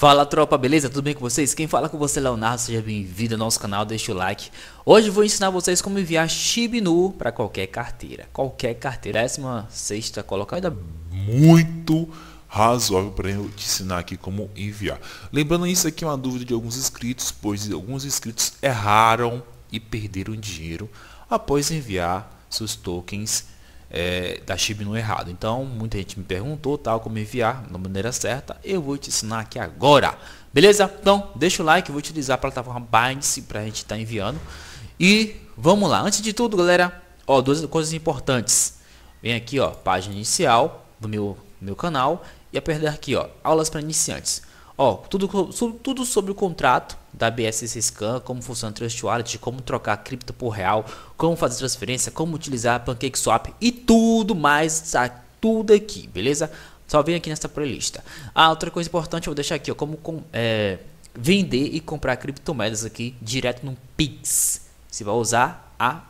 Fala tropa, beleza? Tudo bem com vocês? Quem fala com você é Leonardo, seja bem-vindo ao nosso canal, deixa o like. Hoje vou ensinar vocês como enviar Shibnu para qualquer carteira. Qualquer carteira, essa é uma sexta colocada muito razoável para eu te ensinar aqui como enviar. Lembrando, isso aqui é uma dúvida de alguns inscritos, pois alguns inscritos erraram e perderam dinheiro após enviar seus tokens é, da tá chip no errado. Então, muita gente me perguntou tal como enviar da maneira certa. Eu vou te ensinar aqui agora. Beleza? Então, deixa o like, vou utilizar a plataforma Binance para a gente estar tá enviando. E vamos lá. Antes de tudo, galera, ó, duas coisas importantes. Vem aqui, ó, página inicial do meu meu canal e apertar é aqui, ó, aulas para iniciantes. Ó, tudo, tudo sobre o contrato da BSC Scan, como funciona o Trust Wallet, como trocar cripto por real, como fazer transferência, como utilizar a PancakeSwap e tudo mais, tá tudo aqui, beleza? Só vem aqui nessa playlist. Ah, outra coisa importante, eu vou deixar aqui, ó, como com, é, vender e comprar criptomoedas aqui direto no Pix. Você vai usar a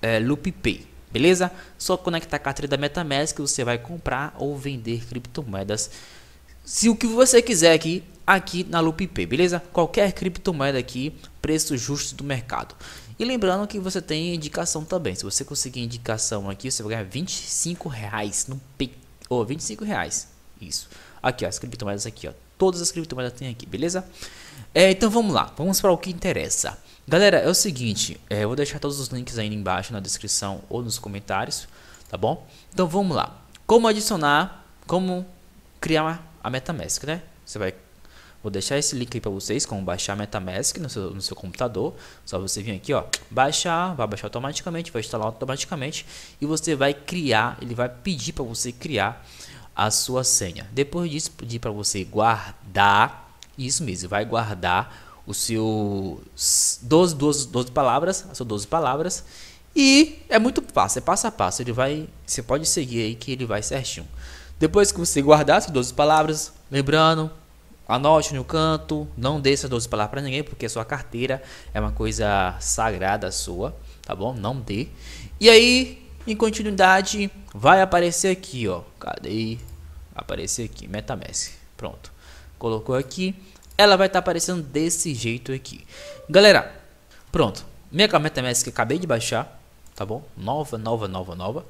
é, LoopPay, beleza? Só conectar a carteira da MetaMask que você vai comprar ou vender criptomoedas se o que você quiser aqui, aqui na Loop Pay, beleza? Qualquer criptomoeda aqui, preço justo do mercado. E lembrando que você tem indicação também. Se você conseguir indicação aqui, você vai ganhar 25 reais no Pay. Oh, 25 reais. Isso. Aqui, ó, as criptomoedas aqui, ó. Todas as criptomoedas tem aqui, beleza? É, então vamos lá, vamos para o que interessa. Galera, é o seguinte, é, eu vou deixar todos os links aí embaixo na descrição ou nos comentários, tá bom? Então vamos lá. Como adicionar, como criar a MetaMask, né? Você vai Vou deixar esse link aí para vocês como baixar MetaMask no seu, no seu computador. Só você vir aqui, ó, baixar, vai baixar automaticamente, vai instalar automaticamente e você vai criar, ele vai pedir para você criar a sua senha. Depois disso, pedir para você guardar, isso mesmo, vai guardar o seu 12, 12, 12 palavras, as suas 12 palavras. E é muito fácil, é passo a passo, ele vai, você pode seguir aí que ele vai certinho. Depois que você guardar essas 12 palavras, lembrando, anote no canto, não dê essas 12 palavras para ninguém, porque a sua carteira é uma coisa sagrada sua, tá bom? Não dê. E aí, em continuidade, vai aparecer aqui, ó. Cadê? Aparecer aqui, MetaMask. Pronto. Colocou aqui. Ela vai estar tá aparecendo desse jeito aqui. Galera, pronto. Minha MetaMask que acabei de baixar, tá bom? Nova, nova, nova, nova.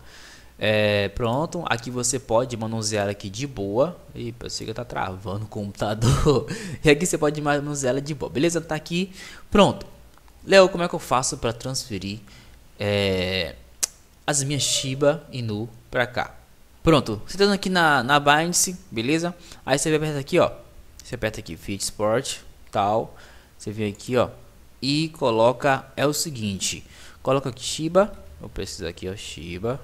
É, pronto, aqui você pode manusear aqui de boa. E parece que tá travando o computador. e aqui você pode manusear ela de boa. Beleza? Tá aqui. Pronto. Léo, como é que eu faço para transferir é, as minhas Shiba Inu para cá? Pronto, você tá aqui na, na Binance, beleza? Aí você aperta aqui, ó. Você aperta aqui, Fit Sport, tal. Você vem aqui, ó. E coloca, é o seguinte. Coloca aqui Shiba. Eu preciso aqui, ó, Shiba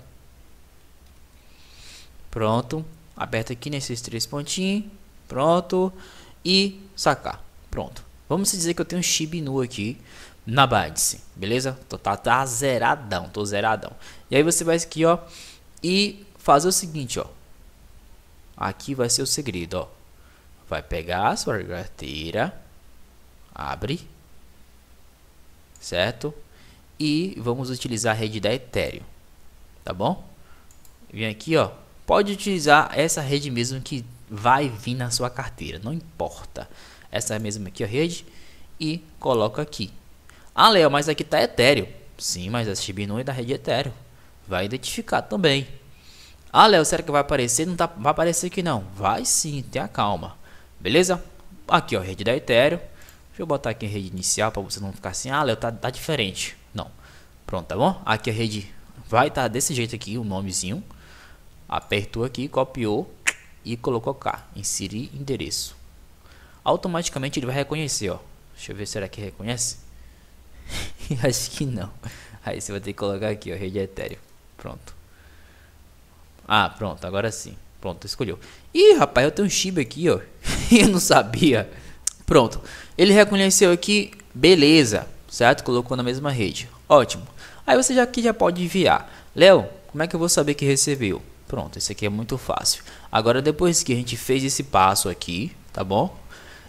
Pronto. Aperta aqui nesses três pontinhos. Pronto. E sacar. Pronto. Vamos dizer que eu tenho um Shibinu aqui na Binance, beleza? Tô, tá, tá zeradão, tô zeradão. E aí você vai aqui, ó, e fazer o seguinte, ó. Aqui vai ser o segredo, ó. Vai pegar a sua carteira, abre, certo? E vamos utilizar a rede da Ethereum, tá bom? Vem aqui, ó, Pode utilizar essa rede mesmo que vai vir na sua carteira, não importa. Essa mesma aqui, a rede, e coloca aqui. Ah, Léo, mas aqui está Ethereum. Sim, mas a shb é da rede Ethereum. Vai identificar também. Ah, Léo, será que vai aparecer? Não tá, vai aparecer aqui não. Vai sim, tenha calma. Beleza? Aqui, ó, rede da Ethereum. Deixa eu botar aqui a rede inicial para você não ficar assim. Ah, Léo, tá, tá diferente. Não. Pronto, tá bom? Aqui a rede vai estar tá desse jeito aqui, o um nomezinho apertou aqui, copiou e colocou cá, inserir endereço. Automaticamente ele vai reconhecer, ó. Deixa eu ver, será que reconhece? Acho que não. Aí você vai ter que colocar aqui, ó, rede Ethereum. Pronto. Ah, pronto, agora sim. Pronto, escolheu. Ih, rapaz, eu tenho um Shiba aqui, ó. eu não sabia. Pronto. Ele reconheceu aqui, beleza, certo? Colocou na mesma rede. Ótimo. Aí você já aqui já pode enviar. Léo, como é que eu vou saber que recebeu? Pronto, esse aqui é muito fácil. Agora, depois que a gente fez esse passo aqui, tá bom?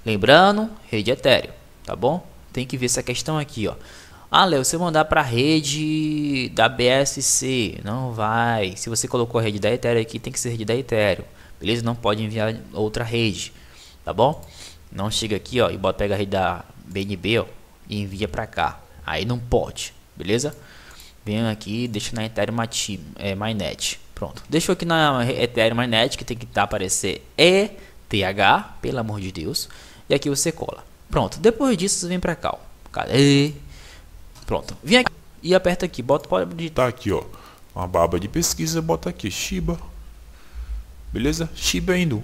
Lembrando, rede Ethereum, tá bom? Tem que ver essa questão aqui, ó. Ah, Léo, você mandar para a rede da BSC, não vai. Se você colocou a rede da Ethereum aqui, tem que ser rede da Ethereum, beleza? Não pode enviar outra rede, tá bom? Não chega aqui, ó, e bota, pega a rede da BNB, ó, e envia para cá. Aí não pode, beleza? vem aqui, deixa na Ethereum é, Mainnet. Pronto. Deixou aqui na Ethereum Magnet, que tem que tá aparecer ETH, pelo amor de Deus. E aqui você cola. Pronto. Depois disso, você vem pra cá, ó. Cadê? Pronto. Vem aqui e aperta aqui. Bota, pode digitar tá aqui, ó. Uma barba de pesquisa, bota aqui Shiba. Beleza? Shiba Inu.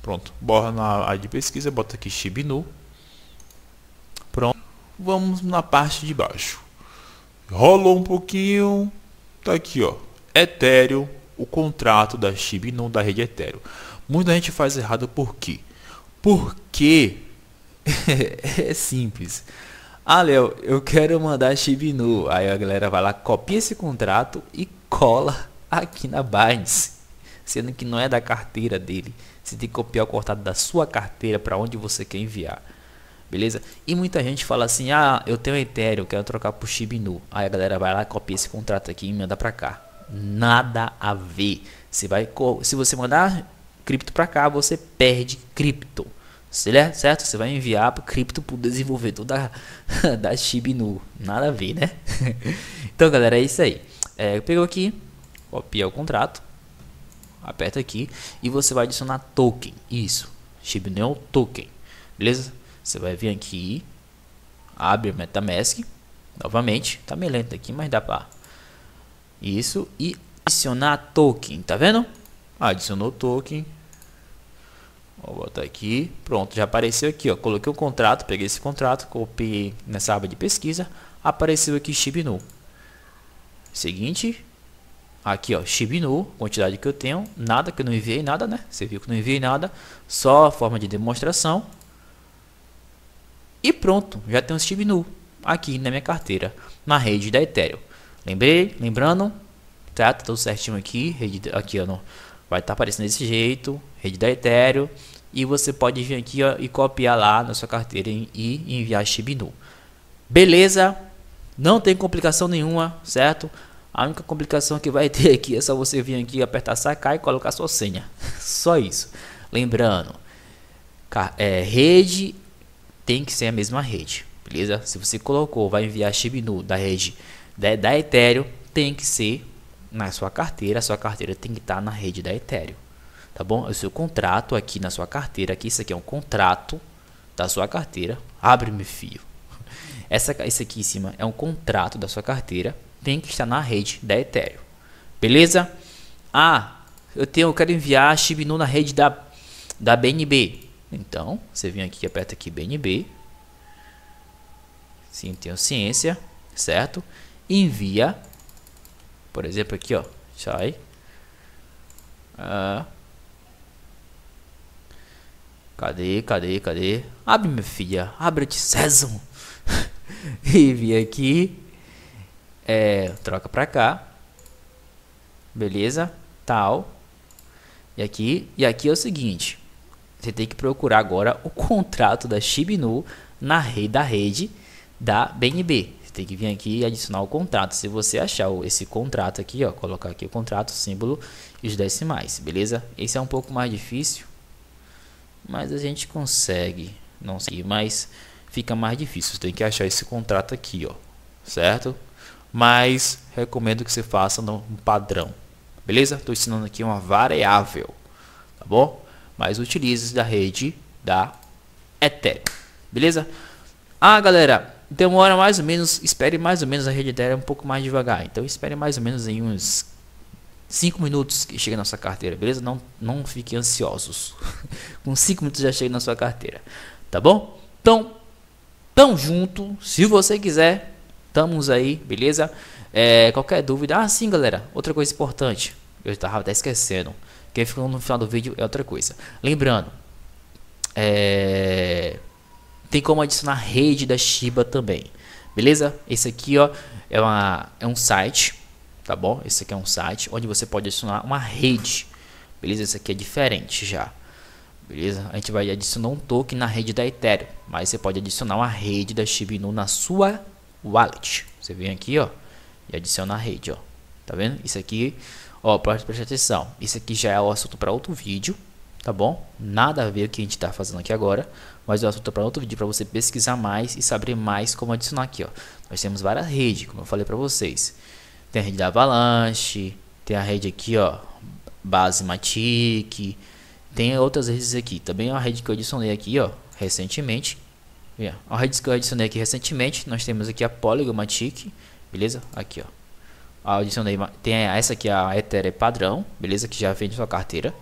Pronto. Borra na área de pesquisa, bota aqui Shiba Inu. Pronto. Vamos na parte de baixo. Rolou um pouquinho. Tá aqui, ó. Ethereum o contrato da SHIB não da rede Ethereum. Muita gente faz errado por quê? Porque é simples. Ah, Léo, eu quero mandar SHIB nu. Aí a galera vai lá, copia esse contrato e cola aqui na Binance. Sendo que não é da carteira dele. Você tem que copiar o cortado da sua carteira para onde você quer enviar. Beleza? E muita gente fala assim: "Ah, eu tenho Ethereum, quero trocar por SHIB nu". Aí a galera vai lá, copia esse contrato aqui e manda para cá nada a ver. Você vai, se você mandar cripto para cá, você perde cripto. Né? Certo? Você vai enviar para cripto para o desenvolvedor da, da Shibinu. Nada a ver, né? então, galera, é isso aí. É, pegou aqui, copia o contrato, aperta aqui e você vai adicionar token. Isso, Shibinu é um token. Beleza? Você vai vir aqui, abre o MetaMask novamente. Tá meio lento aqui, mas dá para isso. E adicionar token. Tá vendo? Adicionou token. Vou botar aqui. Pronto, já apareceu aqui. Ó. Coloquei o contrato, peguei esse contrato, copiei nessa aba de pesquisa. Apareceu aqui Shibinu. Seguinte. Aqui, ó, Shibinu, quantidade que eu tenho. Nada, que eu não enviei nada, né? Você viu que não enviei nada. Só a forma de demonstração. E pronto, já tenho um Shibinu aqui na minha carteira, na rede da Ethereum. Lembrei? Lembrando? Tá, tá tudo certinho aqui. Rede, aqui, ó, vai estar tá aparecendo desse jeito. Rede da Ethereum. E você pode vir aqui ó, e copiar lá na sua carteira e, e enviar Shibinu. Beleza? Não tem complicação nenhuma, certo? A única complicação que vai ter aqui é só você vir aqui, apertar sacar e colocar sua senha. Só isso. Lembrando, é, rede tem que ser a mesma rede, beleza? Se você colocou, vai enviar Shibinu da rede da, da Ethereum tem que ser na sua carteira, a sua carteira tem que estar na rede da Ethereum, tá bom? O seu contrato aqui na sua carteira, aqui isso aqui é um contrato da sua carteira, abre-me fio. Essa, esse aqui em cima é um contrato da sua carteira, tem que estar na rede da Ethereum, beleza? Ah, eu tenho, eu quero enviar Shibinu na rede da da BNB, então você vem aqui, aperta aqui BNB, sim, tenho ciência, certo? envia, por exemplo aqui ó, sai, ah. cadê, cadê, cadê, abre minha filha, abre-te sésamo, vem aqui, é, troca pra cá, beleza, tal, e aqui, e aqui é o seguinte, você tem que procurar agora o contrato da Shibinu na rede da rede da BNB. Você tem que vir aqui e adicionar o contrato. Se você achar esse contrato aqui, ó, colocar aqui o contrato, símbolo e os decimais, beleza? Esse é um pouco mais difícil, mas a gente consegue. Não sei, mas fica mais difícil. Você tem que achar esse contrato aqui, ó, certo? Mas recomendo que você faça no padrão, beleza? Estou ensinando aqui uma variável, tá bom? Mas utilize da rede da Ethereum, beleza? Ah, galera, demora mais ou menos, espere mais ou menos a rede Ethereum um pouco mais devagar. Então espere mais ou menos em uns 5 minutos que chega na sua carteira, beleza? Não, não fiquem ansiosos. Com 5 minutos já chega na sua carteira, tá bom? Então, tão junto, se você quiser, estamos aí, beleza? É, qualquer dúvida, ah sim galera, outra coisa importante, eu estava até esquecendo, quem ficou no final do vídeo é outra coisa. Lembrando, é tem como adicionar rede da Shiba também. Beleza? Esse aqui ó, é, uma, é um site, tá bom? Esse aqui é um site onde você pode adicionar uma rede. Beleza? Esse aqui é diferente já. Beleza? A gente vai adicionar um token na rede da Ethereum, mas você pode adicionar uma rede da Shiba Inu na sua wallet. Você vem aqui, ó, e adiciona a rede, ó. Tá vendo? Isso aqui, ó, presta atenção. Isso aqui já é o assunto para outro vídeo, tá bom? Nada a ver o que a gente está fazendo aqui agora, mas eu assunto para outro vídeo para você pesquisar mais e saber mais como adicionar aqui, ó. Nós temos várias redes, como eu falei para vocês. Tem a rede da Avalanche, tem a rede aqui, ó, Base Matic, tem outras redes aqui. Também é uma rede que eu adicionei aqui, ó, recentemente. Yeah. É, a rede que eu adicionei aqui recentemente, nós temos aqui a Polygon Matic, beleza? Aqui, ó. Ah, adicionei, tem essa aqui, a Ether padrão, beleza? Que já vem de sua carteira.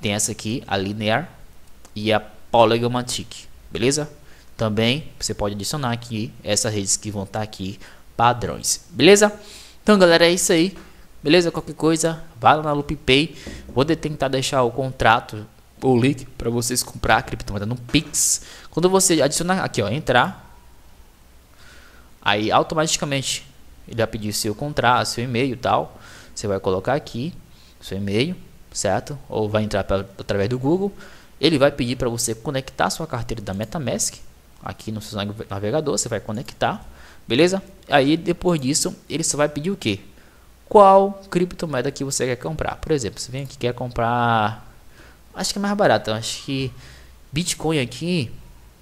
Tem essa aqui, a linear e a polygomatic, beleza? Também você pode adicionar aqui essas redes que vão estar tá aqui padrões, beleza? Então, galera, é isso aí. Beleza? Qualquer coisa, vá lá na Loop Pay. Vou tentar deixar o contrato ou link para vocês comprar a criptomoeda no Pix. Quando você adicionar aqui, ó, entrar, aí automaticamente ele vai pedir seu contrato, seu e-mail e tal. Você vai colocar aqui seu e-mail certo? Ou vai entrar pra, através do Google. Ele vai pedir para você conectar sua carteira da MetaMask aqui no seu navegador, você vai conectar, beleza? Aí depois disso, ele só vai pedir o que? Qual criptomoeda que você quer comprar? Por exemplo, você vem aqui quer comprar, acho que é mais barato, acho que Bitcoin aqui,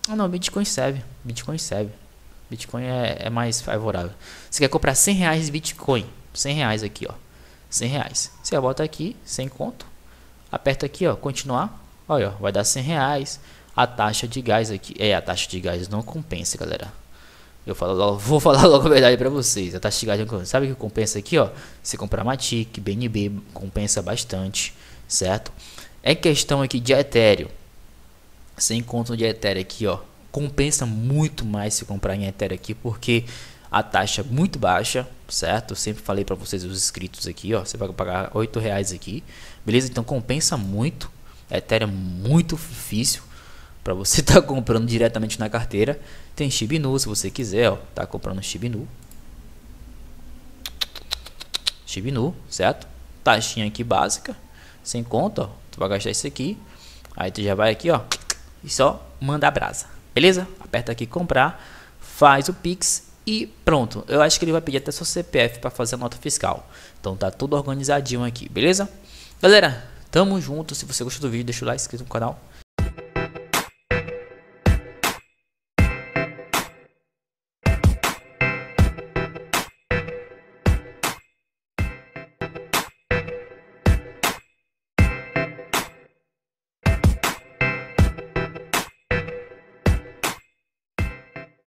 ah não, Bitcoin serve, Bitcoin serve, Bitcoin é, é mais favorável. Você quer comprar 100 reais de Bitcoin, 100 reais aqui, ó. 100 reais. Você bota aqui, sem conto, aperta aqui, ó, continuar, olha, ó, vai dar 100 reais. A taxa de gás aqui, é, a taxa de gás não compensa, galera. Eu falo, vou falar logo a verdade para vocês. A taxa de gás não compensa. Sabe o que compensa aqui, ó? Você comprar Matic, BNB, compensa bastante, certo? É questão aqui de Ethereum. Você encontra de Ethereum aqui, ó. Compensa muito mais se comprar em Ethereum aqui, porque a taxa é muito baixa, certo? Eu sempre falei para vocês os inscritos aqui, ó, você vai pagar oito reais aqui, beleza? Então compensa muito. é Ethereum muito difícil para você estar tá comprando diretamente na carteira. Tem Shibinu, se você quiser, ó, tá comprando Shibinu. Shibinu, certo? Taxinha aqui básica, sem conta, ó, tu vai gastar isso aqui. Aí tu já vai aqui, ó, e só manda a brasa. Beleza? Aperta aqui comprar, faz o Pix e pronto, eu acho que ele vai pedir até seu CPF para fazer a nota fiscal. Então tá tudo organizadinho aqui, beleza? Galera, tamo junto. Se você gostou do vídeo, deixa o like, inscreva no canal.